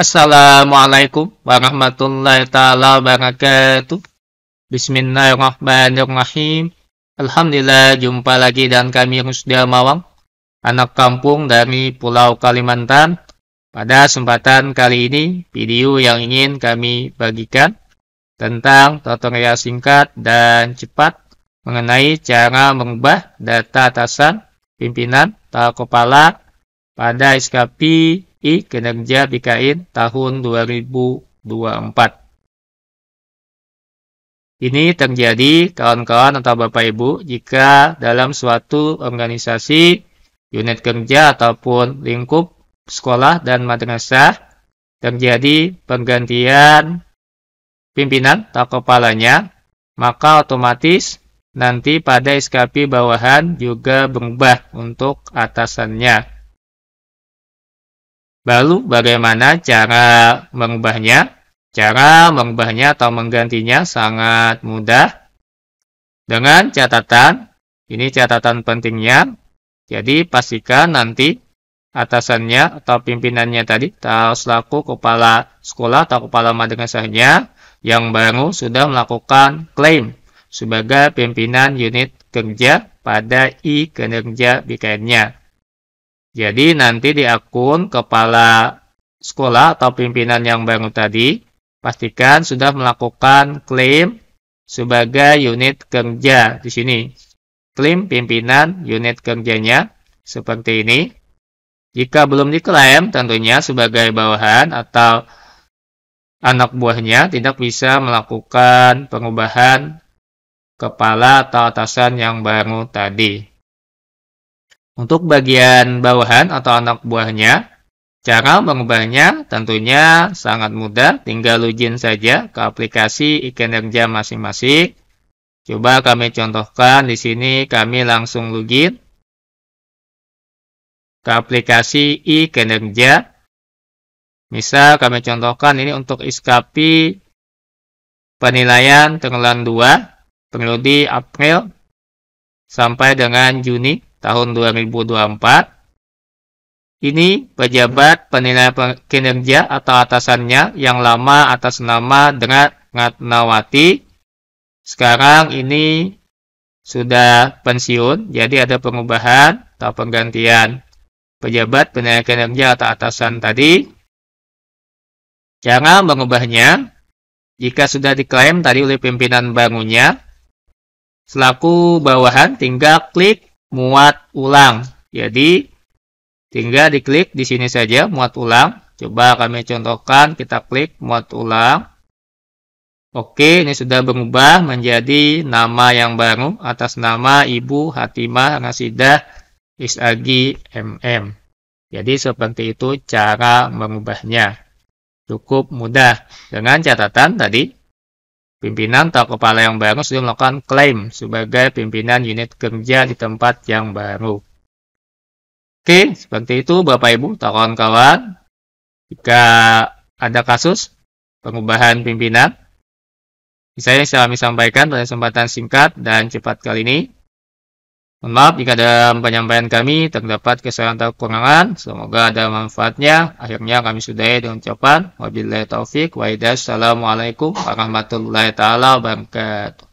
Assalamualaikum warahmatullahi taala wabarakatuh. Bismillahirrahmanirrahim. Alhamdulillah jumpa lagi dan kami sudah Mawang, anak kampung dari Pulau Kalimantan. Pada kesempatan kali ini, video yang ingin kami bagikan tentang tutorial singkat dan cepat mengenai cara mengubah data atasan pimpinan atau kepala pada SKP I kinerja BKN tahun 2024. Ini terjadi kawan-kawan atau Bapak Ibu jika dalam suatu organisasi, unit kerja ataupun lingkup sekolah dan madrasah terjadi penggantian pimpinan atau kepalanya, maka otomatis nanti pada SKP bawahan juga berubah untuk atasannya. Lalu bagaimana cara mengubahnya? Cara mengubahnya atau menggantinya sangat mudah. Dengan catatan, ini catatan pentingnya. Jadi pastikan nanti atasannya atau pimpinannya tadi, atau selaku kepala sekolah atau kepala madrasahnya yang baru sudah melakukan klaim sebagai pimpinan unit kerja pada i kinerja BKN-nya. Jadi nanti di akun kepala sekolah atau pimpinan yang baru tadi, pastikan sudah melakukan klaim sebagai unit kerja di sini. Klaim pimpinan unit kerjanya seperti ini. Jika belum diklaim, tentunya sebagai bawahan atau anak buahnya tidak bisa melakukan pengubahan kepala atau atasan yang baru tadi. Untuk bagian bawahan atau anak buahnya, cara mengubahnya tentunya sangat mudah. Tinggal login saja ke aplikasi iKinerja masing-masing. Coba kami contohkan di sini kami langsung login ke aplikasi iKinerja. Misal kami contohkan ini untuk iskapi penilaian tenggelam 2 periode April sampai dengan Juni tahun 2024. Ini pejabat penilaian kinerja atau atasannya yang lama atas nama Ngat Ngatnawati. Sekarang ini sudah pensiun, jadi ada pengubahan atau penggantian pejabat penilaian kinerja atau atasan tadi. jangan mengubahnya, jika sudah diklaim tadi oleh pimpinan bangunnya, selaku bawahan tinggal klik muat ulang. Jadi tinggal diklik di sini saja muat ulang. Coba kami contohkan, kita klik muat ulang. Oke, ini sudah berubah menjadi nama yang baru atas nama Ibu Hatimah Rasidah Isagi MM. Jadi seperti itu cara mengubahnya. Cukup mudah dengan catatan tadi pimpinan atau kepala yang baru sudah melakukan klaim sebagai pimpinan unit kerja di tempat yang baru. Oke, seperti itu Bapak Ibu, kawan-kawan. Jika ada kasus pengubahan pimpinan, saya kami sampaikan pada kesempatan singkat dan cepat kali ini. Mohon maaf jika dalam penyampaian kami terdapat kesalahan atau kekurangan. Semoga ada manfaatnya. Akhirnya kami sudahi dengan ucapan. Wabillahi taufik wa Assalamualaikum warahmatullahi taala wabarakatuh.